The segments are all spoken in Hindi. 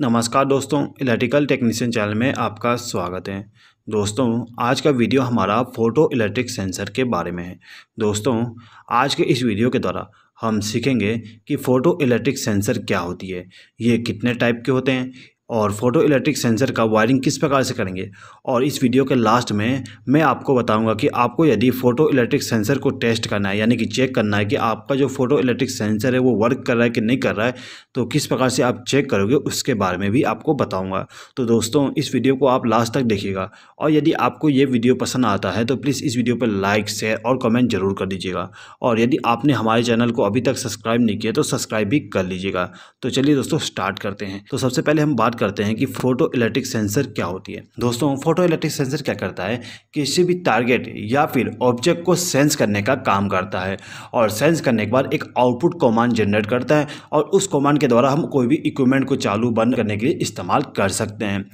नमस्कार दोस्तों इलेक्ट्रिकल टेक्नीशियन चैनल में आपका स्वागत है दोस्तों आज का वीडियो हमारा फ़ोटो इलेक्ट्रिक सेंसर के बारे में है दोस्तों आज के इस वीडियो के द्वारा हम सीखेंगे कि फ़ोटो इलेक्ट्रिक सेंसर क्या होती है ये कितने टाइप के होते हैं और फोटो इलेक्ट्रिक सेंसर का वायरिंग किस प्रकार से करेंगे और इस वीडियो के लास्ट में मैं आपको बताऊंगा कि आपको यदि फ़ोटो इलेक्ट्रिक सेंसर को टेस्ट करना है यानी कि चेक करना है कि आपका जो फ़ोटो इलेक्ट्रिक सेंसर है वो वर्क कर रहा है कि नहीं कर रहा है तो किस प्रकार से आप चेक करोगे उसके बारे में भी आपको बताऊँगा तो दोस्तों इस वीडियो को आप लास्ट तक देखिएगा और यदि आपको ये वीडियो पसंद आता है तो प्लीज़ इस वीडियो पर लाइक शेयर और कमेंट जरूर कर दीजिएगा और यदि आपने हमारे चैनल को अभी तक सब्सक्राइब नहीं किया तो सब्सक्राइब भी कर लीजिएगा तो चलिए दोस्तों स्टार्ट करते हैं तो सबसे पहले हम बात करते हैं कि फोटो इलेक्ट्रिक सेंसर क्या होती है दोस्तों फोटो इलेक्ट्रिक सेंसर क्या करता है किसी भी टारगेट या फिर ऑब्जेक्ट को सेंस करने का काम करता है और सेंस करने के बाद एक आउटपुट कमांड जनरेट करता है और उस कमांड के द्वारा हम कोई भी इक्विपमेंट को चालू बंद करने के लिए इस्तेमाल कर सकते हैं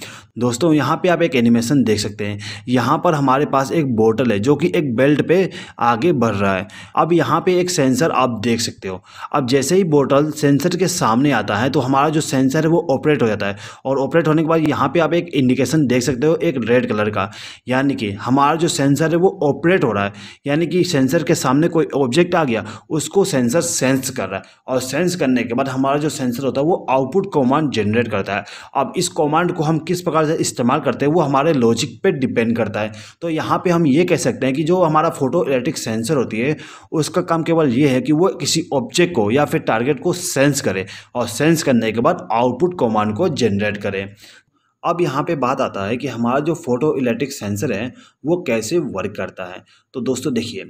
दोस्तों यहाँ पर आप एक एनिमेशन देख सकते हैं यहाँ पर हमारे पास एक बोटल है जो कि एक बेल्ट पर आगे बढ़ रहा है अब यहाँ पर एक सेंसर आप देख सकते हो अब जैसे ही बोटल सेंसर के सामने आता है तो हमारा जो सेंसर है वो ऑपरेट हो जाता है और ऑपरेट होने के बाद यहाँ पे आप एक इंडिकेशन देख सकते हो एक रेड कलर का यानी कि हमारा जो सेंसर है वो ऑपरेट हो रहा है यानी कि सेंसर के सामने कोई ऑब्जेक्ट आ गया उसको सेंसर सेंस कर रहा है और सेंस करने के बाद हमारा जो सेंसर होता है वो आउटपुट कमांड जनरेट करता है अब इस कमांड को हम किस प्रकार से इस्तेमाल करते हैं वो हमारे लॉजिक पर डिपेंड करता है तो यहाँ पर हम ये कह सकते हैं कि जो हमारा फोटो इलेक्ट्रिक सेंसर होती है उसका काम केवल ये है कि वो किसी ऑब्जेक्ट को या फिर टारगेट को सेंस करे और सेंस करने के बाद आउटपुट कमांड को जनरेट जनरेट करें अब यहाँ पे बात आता है कि हमारा जो फ़ोटो इलेक्ट्रिक सेंसर है वो कैसे वर्क करता है तो दोस्तों देखिए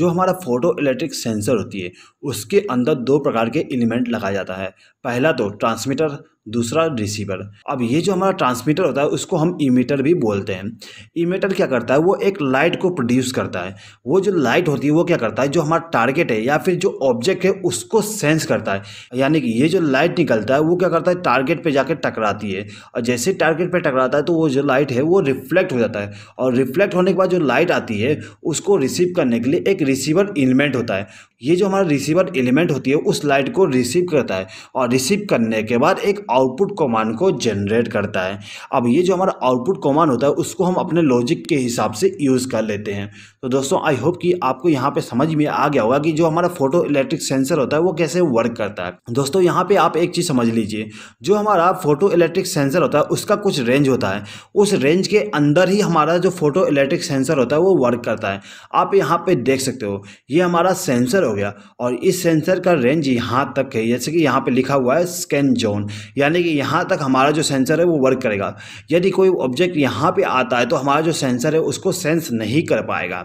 जो हमारा फ़ोटो इलेक्ट्रिक सेंसर होती है उसके अंदर दो प्रकार के एलिमेंट लगाया जाता है पहला तो ट्रांसमीटर दूसरा रिसीवर अब ये जो हमारा ट्रांसमीटर होता है उसको हम इमीटर भी बोलते हैं इमीटर क्या करता है वो एक लाइट को प्रोड्यूस करता है वो जो लाइट होती है वो क्या करता है जो हमारा टारगेट है या फिर जो ऑब्जेक्ट है उसको सेंस करता है यानी कि ये जो लाइट निकलता है वो क्या करता है टारगेट पर जाकर टकराती है और जैसे टारगेट पर टकराता है तो वो जो लाइट है वो रिफ्लेक्ट हो जाता है और रिफ्लेक्ट होने के बाद जो लाइट आती है उसको रिसीव करने के लिए एक रिसीवर एलिमेंट होता है ये जो हमारा रिसीवर एलिमेंट होती है उस लाइट को रिसीव करता है और रिसीव करने के बाद एक आउटपुट कॉमान को जनरेट करता है अब ये जो हमारा आउटपुट कॉमान होता है उसको हम अपने लॉजिक के हिसाब से यूज़ कर लेते हैं तो दोस्तों आई होप कि आपको यहाँ पे समझ में आ गया होगा कि जो हमारा फोटो इलेक्ट्रिक सेंसर होता है वो कैसे वर्क करता है दोस्तों यहाँ पे आप एक चीज़ समझ लीजिए जो हमारा फोटो इलेक्ट्रिक सेंसर होता है उसका कुछ रेंज होता है उस रेंज के अंदर ही हमारा जो फोटो इलेक्ट्रिक सेंसर होता है वो वर्क करता है आप यहाँ पर देख सकते हो ये हमारा सेंसर हो गया और इस सेंसर का रेंज यहाँ तक है जैसे कि यहाँ पर लिखा हुआ है स्कैन जोन यानी कि यहाँ तक हमारा जो सेंसर है वो वर्क करेगा यदि कोई ऑब्जेक्ट यहाँ पर आता है तो हमारा जो सेंसर है उसको सेंस नहीं कर पाएगा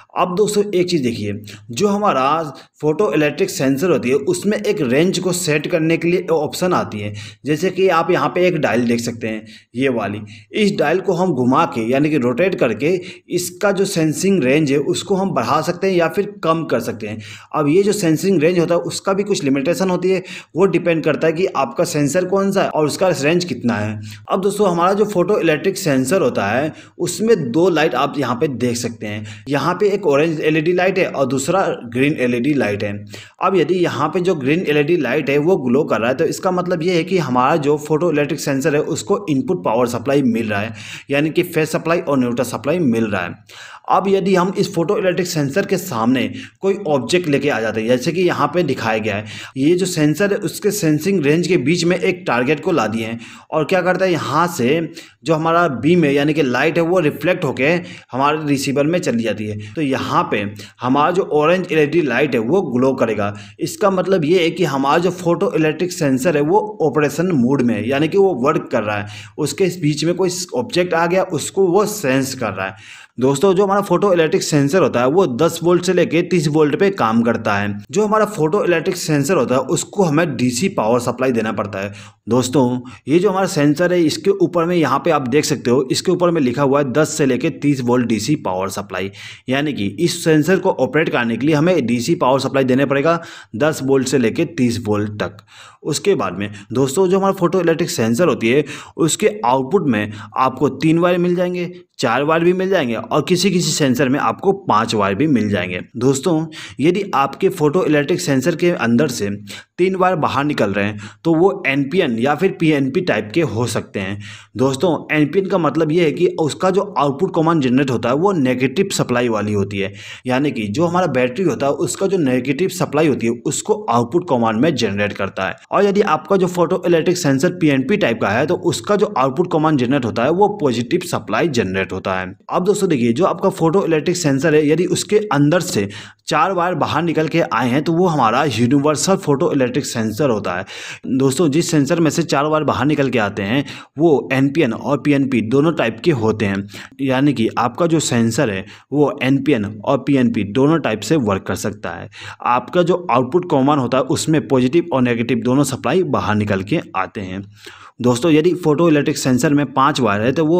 अब दोस्तों एक चीज़ देखिए जो हमारा फोटो इलेक्ट्रिक सेंसर होती है उसमें एक रेंज को सेट करने के लिए ऑप्शन आती है जैसे कि आप यहाँ पे एक डायल देख सकते हैं ये वाली इस डायल को हम घुमा के यानी कि रोटेट करके इसका जो सेंसिंग रेंज है उसको हम बढ़ा सकते हैं या फिर कम कर सकते हैं अब ये जो सेंसिंग रेंज होता है उसका भी कुछ लिमिटेशन होती है वो डिपेंड करता है कि आपका सेंसर कौन सा है और उसका रेंज कितना है अब दोस्तों हमारा जो फोटो इलेक्ट्रिक सेंसर होता है उसमें दो लाइट आप यहाँ पर देख सकते हैं यहाँ पर एक एक ऑरेंज एलईडी लाइट है और दूसरा ग्रीन एलईडी लाइट है अब यदि यहाँ पे जो ग्रीन एलईडी लाइट है वो ग्लो कर रहा है तो इसका मतलब ये है कि हमारा जो फोटो इलेक्ट्रिक सेंसर है उसको इनपुट पावर सप्लाई मिल रहा है यानी कि फेस सप्लाई और न्यूट्रल सप्लाई मिल रहा है अब यदि हम इस फोटो इलेक्ट्रिक सेंसर के सामने कोई ऑब्जेक्ट लेके आ जाते हैं जैसे कि यहाँ पे दिखाया गया है ये जो सेंसर है उसके सेंसिंग रेंज के बीच में एक टारगेट को ला दिए हैं और क्या करता है यहाँ से जो हमारा बीम है यानी कि लाइट है वो रिफ्लेक्ट होकर हमारे रिसीवर में चली जाती है तो यहाँ पे हमारा जो ऑरेंज एलईडी लाइट है वो ग्लो करेगा इसका मतलब ये है कि हमारा जो फोटो इलेक्ट्रिक सेंसर है वो ऑपरेशन मोड में है यानी कि वो वर्क कर रहा है उसके बीच में कोई ऑब्जेक्ट आ गया उसको वो सेंस कर रहा है दोस्तों जो हमारा फोटो इलेक्ट्रिक सेंसर होता है वो 10 वोल्ट से लेके 30 वोल्ट पे काम करता है जो हमारा फोटो इलेक्ट्रिक सेंसर होता है उसको हमें डीसी पावर सप्लाई देना पड़ता है दोस्तों ये जो हमारा सेंसर है इसके ऊपर में यहाँ पे आप देख सकते हो इसके ऊपर में लिखा हुआ है दस से लेके तीस वोल्ट डीसी पावर सप्लाई यानी कि कि इस सेंसर को ऑपरेट करने के लिए हमें डीसी पावर सप्लाई देने पड़ेगा 10 वोल्ट से लेकर 30 वोल्ट तक उसके बाद में दोस्तों जो हमारा फोटो इलेक्ट्रिक सेंसर होती है उसके आउटपुट में आपको तीन वायर मिल जाएंगे चार वायर भी मिल जाएंगे और किसी किसी सेंसर में आपको पाँच वायर भी मिल जाएंगे दोस्तों यदि आपके फोटो इलेक्ट्रिक सेंसर के अंदर से तीन वायर बाहर निकल रहे हैं तो वो एनपीएन या फिर पी टाइप के हो सकते हैं दोस्तों एनपीएन का मतलब ये है कि उसका जो आउटपुट कमांड जनरेट होता है वो नेगेटिव सप्लाई वाली होती है होती है यानी कि जो हमारा बैटरी होता है उसका जो नेगेटिव सप्लाई होती है उसको आउटपुट कमांड में जनरेट करता है और यदि आपका जो photo electric sensor P type का है तो उसका जो आउटपुट कमांड जनरेट होता है वो पॉजिटिव सप्लाई जनरेट होता है अब दोस्तों देखिए जो आपका फोटो इलेक्ट्रिक सेंसर है यदि उसके अंदर से चार वायर बाहर निकल के आए हैं तो वो हमारा यूनिवर्सल फोटो इलेक्ट्रिक सेंसर होता है दोस्तों जिस सेंसर में से चार वायर बाहर निकल के आते हैं वो एन और पी दोनों टाइप के होते हैं यानी कि आपका जो सेंसर है वो एन और पी दोनों टाइप से वर्क कर सकता है आपका जो आउटपुट कॉमन होता है उसमें पॉजिटिव और नेगेटिव दोनों सप्लाई बाहर निकल के आते हैं दोस्तों यदि फोटो इलेक्ट्रिक सेंसर में पाँच वायर है तो वो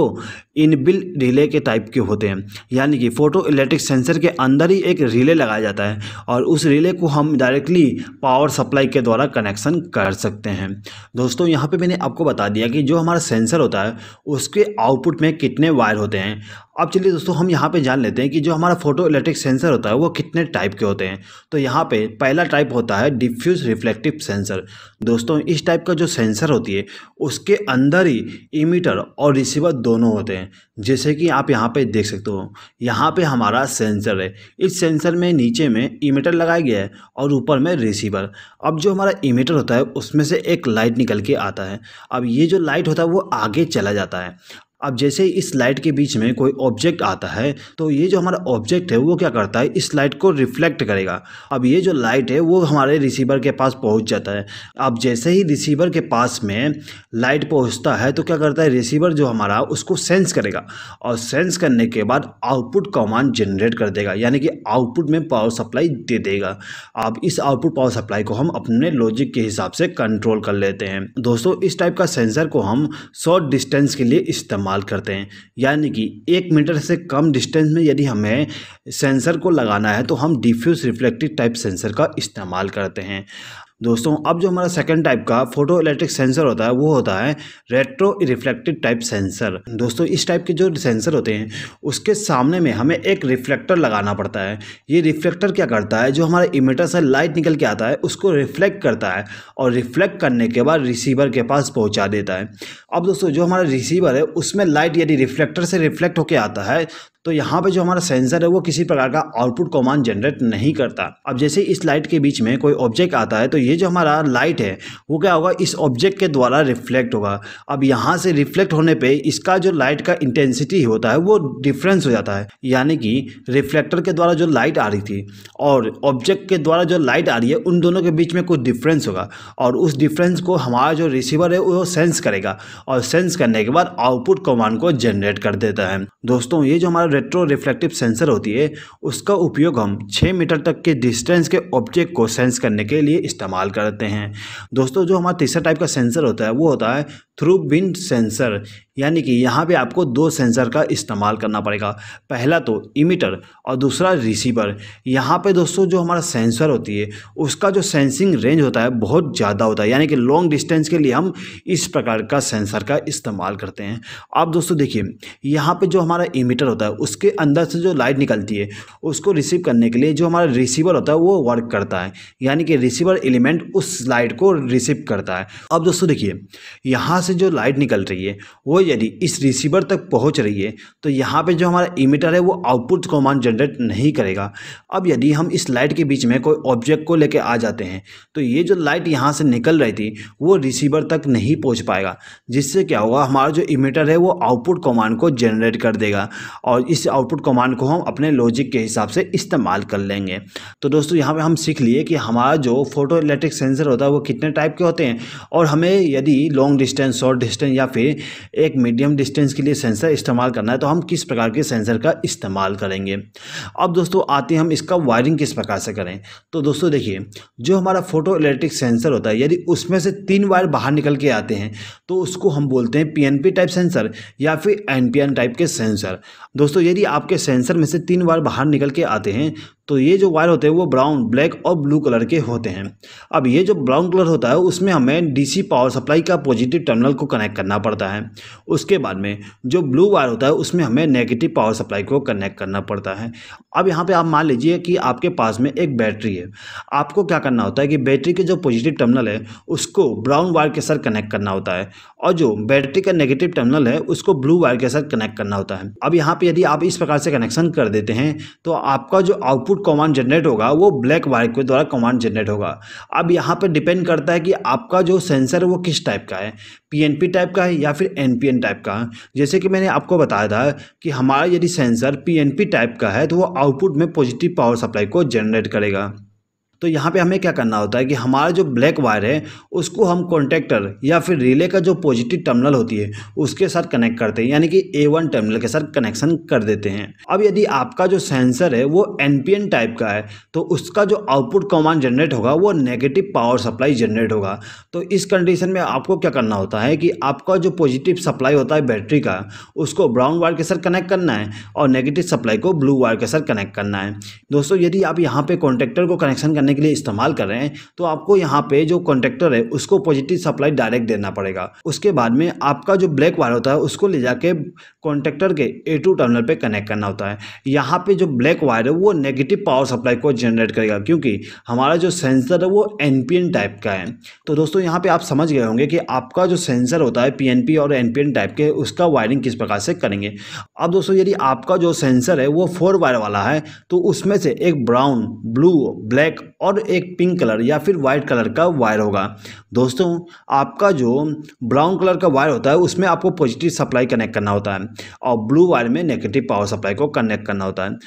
इनबिल रिले के टाइप के होते हैं यानी कि फोटो इलेक्ट्रिक सेंसर के अंदर ही एक रिले लगाया जाता है और उस रिले को हम डायरेक्टली पावर सप्लाई के द्वारा कनेक्शन कर सकते हैं दोस्तों यहाँ पे मैंने आपको बता दिया कि जो हमारा सेंसर होता है उसके आउटपुट में कितने वायर होते हैं अब चलिए दोस्तों हम यहाँ पे जान लेते हैं कि जो हमारा फोटो इलेक्ट्रिक सेंसर होता है वो कितने टाइप के होते हैं तो यहाँ पे पहला टाइप होता है डिफ्यूज़ रिफ्लेक्टिव सेंसर दोस्तों इस टाइप का जो सेंसर होती है उसके अंदर ही इमीटर और रिसीवर दोनों होते हैं जैसे कि आप यहाँ पे देख सकते हो यहाँ पे हमारा सेंसर है इस सेंसर में नीचे में इमीटर लगाया गया है और ऊपर में रिसीवर अब जो हमारा इमीटर होता है उसमें से एक लाइट निकल के आता है अब ये जो लाइट होता है वो आगे चला जाता है अब जैसे इस लाइट के बीच में कोई ऑब्जेक्ट आता है तो ये जो हमारा ऑब्जेक्ट है वो क्या करता है इस लाइट को रिफ्लेक्ट करेगा अब ये जो लाइट है वो हमारे रिसीवर के पास पहुंच जाता है अब जैसे ही रिसीवर के पास में लाइट पहुंचता है तो क्या करता है रिसीवर जो हमारा उसको सेंस करेगा और सेंस करने के बाद आउटपुट कमांड जनरेट कर देगा यानी कि आउटपुट में पावर सप्लाई दे देगा अब इस आउटपुट पावर सप्लाई को हम अपने लॉजिक के हिसाब से कंट्रोल कर लेते हैं दोस्तों इस टाइप का सेंसर को हम शॉर्ट डिस्टेंस के लिए इस्तेमाल इस्तेमाल करते हैं यानी कि एक मीटर से कम डिस्टेंस में यदि हमें सेंसर को लगाना है तो हम डिफ्यूज़ रिफ्लेक्टिव टाइप सेंसर का इस्तेमाल करते हैं दोस्तों अब जो हमारा सेकंड टाइप का फोटो इलेक्ट्रिक सेंसर होता है वो होता है रेट्रो रिफ्लेक्टिव टाइप सेंसर दोस्तों इस टाइप के जो सेंसर होते हैं उसके सामने में हमें एक रिफ्लेक्टर लगाना पड़ता है ये रिफ्लेक्टर क्या करता है जो हमारे इमेटर से लाइट निकल के आता है उसको रिफ्लेक्ट करता है और रिफ्लेक्ट करने के बाद रिसीवर के पास पहुँचा देता है अब दोस्तों जो हमारा रिसीवर है उसमें लाइट यदि रिफ्लेक्टर से रिफ्लेक्ट होकर आता है तो यहाँ पे जो हमारा सेंसर है वो किसी प्रकार का आउटपुट कमांड जनरेट नहीं करता अब जैसे इस लाइट के बीच में कोई ऑब्जेक्ट आता है तो ये जो हमारा लाइट है वो क्या होगा इस ऑब्जेक्ट के द्वारा रिफ्लेक्ट होगा अब यहाँ से रिफ्लेक्ट होने पर इसका जो लाइट का इंटेंसिटी होता है वो डिफरेंस हो जाता है यानी कि रिफ्लेक्टर के द्वारा जो लाइट आ रही थी और ऑब्जेक्ट के द्वारा जो लाइट आ रही है उन दोनों के बीच में कुछ डिफरेंस होगा और उस डिफरेंस को हमारा जो रिसीवर है वो सेंस करेगा और सेंस करने के बाद आउटपुट कमांड को जनरेट कर देता है दोस्तों ये जो हमारा रेट्रो रिफ्लेक्टिव सेंसर होती है उसका उपयोग हम छः मीटर तक के डिस्टेंस के ऑब्जेक्ट को सेंस करने के लिए इस्तेमाल करते हैं दोस्तों जो हमारा तीसरा टाइप का सेंसर होता है वो होता है थ्रू विंड सेंसर यानी कि यहाँ पे आपको दो सेंसर का इस्तेमाल करना पड़ेगा पहला तो इमीटर और दूसरा रिसीवर यहाँ पे दोस्तों जो हमारा सेंसर होती है उसका जो सेंसिंग रेंज होता है बहुत ज़्यादा होता है यानी कि लॉन्ग डिस्टेंस के लिए हम इस प्रकार का सेंसर का इस्तेमाल करते हैं अब दोस्तों देखिए यहाँ पे जो हमारा इमीटर होता है उसके अंदर से जो लाइट निकलती है उसको रिसीव करने के लिए जो हमारा रिसीवर होता है वो वर्क करता है यानी कि रिसीवर एलिमेंट उस लाइट को रिसीव करता है अब दोस्तों देखिए यहाँ से जो लाइट निकल रही है वो यदि इस रिसीवर तक पहुँच रही है तो यहाँ पर जो हमारा इमीटर है वो आउटपुट कमांड जनरेट नहीं करेगा अब यदि हम इस लाइट के बीच में कोई ऑब्जेक्ट को लेकर आ जाते हैं तो ये जो लाइट यहाँ से निकल रही थी वो रिसीवर तक नहीं पहुँच पाएगा जिससे क्या होगा हमारा जो इमीटर है वो आउटपुट कमांड को जनरेट कर देगा और इस आउटपुट कमांड को हम अपने लॉजिक के हिसाब से इस्तेमाल कर लेंगे तो दोस्तों यहाँ पे हम सीख लिए कि हमारा जो फोटो इलेक्ट्रिक सेंसर होता है वो कितने टाइप के होते हैं और हमें यदि लॉन्ग डिस्टेंस शॉर्ट डिस्टेंस या फिर एक मीडियम डिस्टेंस के लिए सेंसर इस्तेमाल करना है तो हम किस प्रकार के सेंसर का इस्तेमाल करेंगे अब दोस्तों आते हम इसका वायरिंग किस प्रकार से करें तो दोस्तों देखिए जो हमारा फोटो इलेक्ट्रिक सेंसर होता है यदि उसमें से तीन वायर बाहर निकल के आते हैं तो उसको हम बोलते हैं पी टाइप सेंसर या फिर एन टाइप के सेंसर दोस्तों तो यदि आपके सेंसर में से तीन बार बाहर निकल के आते हैं तो ये जो वायर होते हैं वो ब्राउन ब्लैक और ब्लू कलर के होते हैं अब ये जो ब्राउन कलर होता है उसमें हमें डीसी पावर सप्लाई का पॉजिटिव टर्मिनल को कनेक्ट करना पड़ता है उसके बाद में जो ब्लू वायर होता है उसमें हमें नेगेटिव पावर सप्लाई को कनेक्ट करना पड़ता है अब यहाँ पर आप मान लीजिए कि आपके पास में एक बैटरी है आपको क्या करना होता है कि बैटरी के जो पॉजिटिव टर्मिनल है उसको ब्राउन वायर के साथ कनेक्ट करना होता है और जो बैटरी का नेगेटिव टर्मिनल है उसको ब्लू वायर के साथ कनेक्ट करना होता है अब यहाँ पर यदि आप इस प्रकार से कनेक्शन कर देते हैं तो आपका जो आउटपुट इनपुट कमांड जनरेट होगा वो ब्लैक वायर के द्वारा कमांड जनरेट होगा अब यहाँ पर डिपेंड करता है कि आपका जो सेंसर है वो किस टाइप का है पीएनपी टाइप का है या फिर एनपीएन टाइप का है जैसे कि मैंने आपको बताया था कि हमारा यदि सेंसर पीएनपी टाइप का है तो वो आउटपुट में पॉजिटिव पावर सप्लाई को जनरेट करेगा तो यहाँ पे हमें क्या करना होता है कि हमारा जो ब्लैक वायर है उसको हम कॉन्टैक्टर या फिर रिले का जो पॉजिटिव टर्मिनल होती है उसके साथ कनेक्ट करते हैं यानी कि ए वन टर्मिनल के साथ कनेक्शन कर देते हैं अब यदि आपका जो सेंसर है वो एन टाइप का है तो उसका जो आउटपुट कमांड जनरेट होगा वो नेगेटिव पावर सप्लाई जनरेट होगा तो इस कंडीशन में आपको क्या करना होता है कि आपका जो पॉजिटिव सप्लाई होता है बैटरी का उसको ब्राउन वायर के साथ कनेक्ट करना है और नेगेटिव सप्लाई को ब्लू वायर के साथ कनेक्ट करना है दोस्तों यदि आप यहाँ पर कॉन्टेक्टर को कनेक्शन करने करने के लिए इस्तेमाल कर रहे हैं तो आपको यहाँ पे जो कॉन्ट्रेक्टर है उसको पॉजिटिव सप्लाई डायरेक्ट देना पड़ेगा उसके बाद में आपका जो ब्लैक वायर होता है उसको ले जाके कॉन्ट्रेक्टर के ए टू टर्मिनल पर कनेक्ट करना होता है यहाँ पर जो ब्लैक वायर है वो नेगेटिव पावर सप्लाई को जनरेट करेगा क्योंकि हमारा जो सेंसर है वो एन टाइप का है तो दोस्तों यहाँ पर आप समझ गए होंगे कि आपका जो सेंसर होता है पी और एन टाइप के उसका वायरिंग किस प्रकार से करेंगे अब दोस्तों यदि आपका जो सेंसर है वो फोर वायर वाला है तो उसमें से एक ब्राउन ब्लू ब्लैक और एक पिंक कलर या फिर वाइट कलर का वायर होगा दोस्तों आपका जो ब्राउन कलर का वायर होता है उसमें आपको पॉजिटिव सप्लाई कनेक्ट करना होता है और ब्लू वायर में नेगेटिव पावर सप्लाई को कनेक्ट करना होता है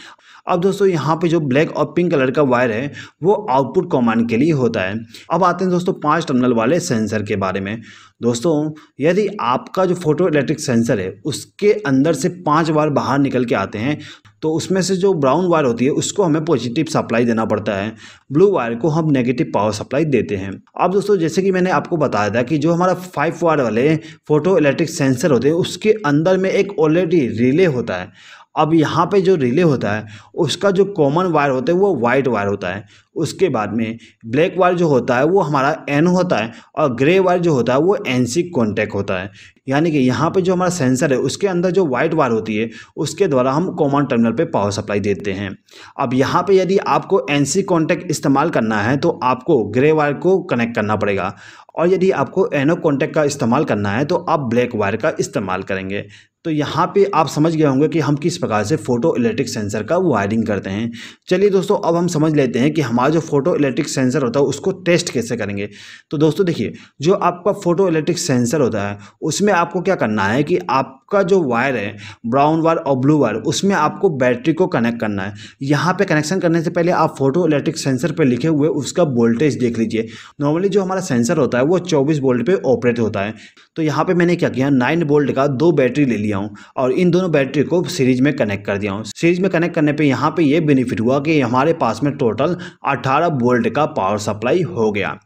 अब दोस्तों यहाँ पे जो ब्लैक और पिंक कलर का वायर है वो आउटपुट कमांड के लिए होता है अब आते हैं दोस्तों पाँच टर्मिनल वाले सेंसर के बारे में दोस्तों यदि आपका जो फोटो इलेक्ट्रिक सेंसर है उसके अंदर से पाँच बार बाहर निकल के आते हैं तो उसमें से जो ब्राउन वायर होती है उसको हमें पॉजिटिव सप्लाई देना पड़ता है ब्लू वायर को हम नेगेटिव पावर सप्लाई देते हैं अब दोस्तों जैसे कि मैंने आपको बताया था कि जो हमारा फाइव वायर वाले फोटो इलेक्ट्रिक सेंसर होते हैं उसके अंदर में एक ऑलरेडी रिले होता है अब यहाँ पे जो रिले होता है उसका जो कॉमन वायर होता है वो वाइट वायर होता है उसके बाद में ब्लैक वायर जो होता है वो हमारा एन होता है और ग्रे वायर जो होता है वो एन सी कॉन्टैक्ट होता है यानी कि यहाँ पे जो हमारा सेंसर है उसके अंदर जो वाइट वायर होती है उसके द्वारा हम कॉमन टर्मिनल पे पावर सप्लाई देते हैं अब यहाँ पे यदि आपको एन सी कॉन्टैक्ट इस्तेमाल करना है तो आपको ग्रे वायर को कनेक्ट करना पड़ेगा और यदि आपको एनो कॉन्टैक्ट का इस्तेमाल करना है तो आप ब्लैक वायर का इस्तेमाल करेंगे तो यहाँ पे आप समझ गए होंगे कि हम किस प्रकार से फ़ोटो इलेक्ट्रिक सेंसर का वायरिंग करते हैं चलिए दोस्तों अब हम समझ लेते हैं कि हमारा जो फ़ोटो इलेक्ट्रिक सेंसर होता है उसको टेस्ट कैसे करेंगे तो दोस्तों देखिए जो आपका फ़ोटो इलेक्ट्रिक सेंसर होता है उसमें आपको क्या करना है कि आपका जो वायर है ब्राउन वायर और ब्लू वायर उसमें आपको बैटरी को कनेक्ट करना है यहाँ पर कनेक्शन करने से पहले आप फ़ोटो इलेक्ट्रिक सेंसर पर लिखे हुए उसका वोल्टेज देख लीजिए नॉर्मली जो हमारा सेंसर होता है वो चौबीस वोल्ट पर ऑपरेट होता है तो यहाँ पे मैंने क्या किया नाइन बोल्ट का दो बैटरी ले लिया हूँ और इन दोनों बैटरी को सीरीज में कनेक्ट कर दिया हूँ सीरीज में कनेक्ट करने पे यहाँ पे ये बेनिफिट हुआ कि हमारे पास में टोटल 18 बोल्ट का पावर सप्लाई हो गया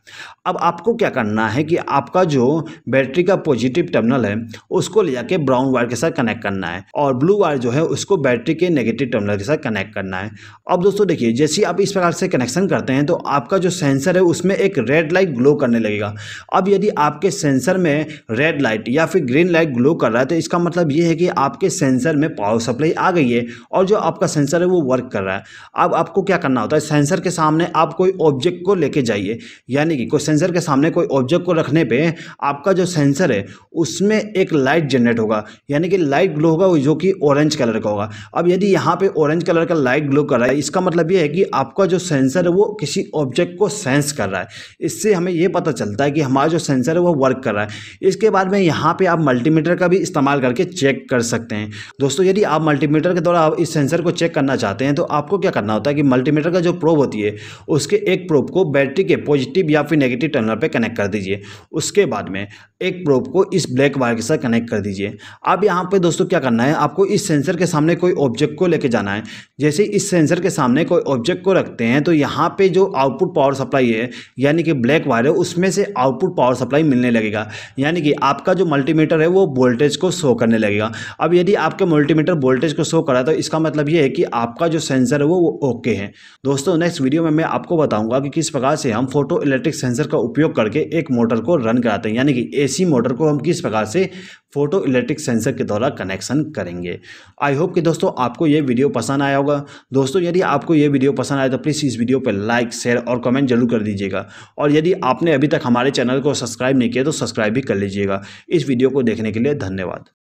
अब आपको क्या करना है कि आपका जो बैटरी का पॉजिटिव टर्मिनल है उसको ले जाके ब्राउन वायर के साथ कनेक्ट करना है और ब्लू वायर जो है उसको बैटरी के नेगेटिव टर्मिनल के साथ कनेक्ट करना है अब दोस्तों देखिए जैसे आप इस प्रकार से कनेक्शन करते हैं तो आपका जो सेंसर है उसमें एक रेड लाइट ग्लो करने लगेगा अब यदि आपके सेंसर में रेड लाइट या फिर ग्रीन लाइट ग्लो कर रहा है तो इसका मतलब ये है कि आपके सेंसर में पावर सप्लाई आ गई है और जो आपका सेंसर है वो वर्क कर रहा है अब आपको क्या करना होता है सेंसर के सामने आप कोई ऑब्जेक्ट को लेके जाइए यानी कि कोई सेंसर के सामने कोई ऑब्जेक्ट को रखने पर आपका जो सेंसर है उसमें एक लाइट जनरेट होगा यानी कि लाइट ग्लो होगा जो कि ऑरेंज कलर का होगा अब यदि यहाँ पर ऑरेंज कलर का लाइट ग्लो कर रहा है इसका मतलब ये है कि आपका जो सेंसर है वो किसी ऑब्जेक्ट को सेंस कर रहा है इससे हमें यह पता चलता है कि हमारा जो सेंसर है वो वर्क कर रहा है इसके इसके बाद में यहाँ पे आप मल्टीमीटर का भी इस्तेमाल करके चेक कर सकते हैं दोस्तों यदि आप मल्टीमीटर के द्वारा इस सेंसर को चेक करना चाहते हैं तो आपको क्या करना होता है कि मल्टीमीटर का जो प्रोब होती है उसके एक प्रोब को बैटरी के पॉजिटिव या फिर नेगेटिव टर्नर पर कनेक्ट कर दीजिए उसके बाद में एक प्रोब को इस ब्लैक वायर के साथ कनेक्ट कर दीजिए अब यहाँ पर दोस्तों क्या करना है आपको इस सेंसर के सामने कोई ऑब्जेक्ट को लेके जाना है जैसे इस सेंसर के सामने कोई ऑब्जेक्ट को रखते हैं तो यहाँ पर जो आउटपुट पावर सप्लाई है यानी कि ब्लैक वायर है उसमें से आउटपुट पावर सप्लाई मिलने लगेगा यानी कि आपका जो मल्टीमीटर है वो वोल्टेज को शो करने लगेगा अब यदि आपके मल्टीमीटर वोल्टेज को शो करा तो इसका मतलब ये है कि आपका जो सेंसर है वो, ओके है दोस्तों नेक्स्ट वीडियो में मैं आपको बताऊंगा कि किस प्रकार से हम फोटो इलेक्ट्रिक सेंसर का उपयोग करके एक मोटर को रन कराते हैं यानी कि एसी मोटर को हम किस प्रकार से फोटो इलेक्ट्रिक सेंसर के द्वारा कनेक्शन करेंगे आई होप कि दोस्तों आपको ये वीडियो पसंद आया होगा दोस्तों यदि आपको ये वीडियो पसंद आया तो प्लीज़ इस वीडियो पर लाइक शेयर और कमेंट जरूर कर दीजिएगा और यदि आपने अभी तक हमारे चैनल को सब्सक्राइब नहीं किया तो सब्सक्राइब भी कर लीजिएगा इस वीडियो को देखने के लिए धन्यवाद